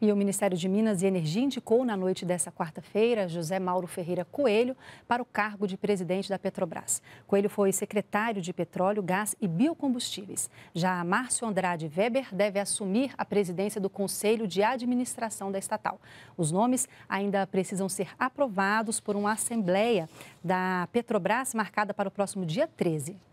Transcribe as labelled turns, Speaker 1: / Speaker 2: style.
Speaker 1: E o Ministério de Minas e Energia indicou na noite dessa quarta-feira José Mauro Ferreira Coelho para o cargo de presidente da Petrobras. Coelho foi secretário de Petróleo, Gás e Biocombustíveis. Já Márcio Andrade Weber deve assumir a presidência do Conselho de Administração da estatal. Os nomes ainda precisam ser aprovados por uma assembleia da Petrobras marcada para o próximo dia 13.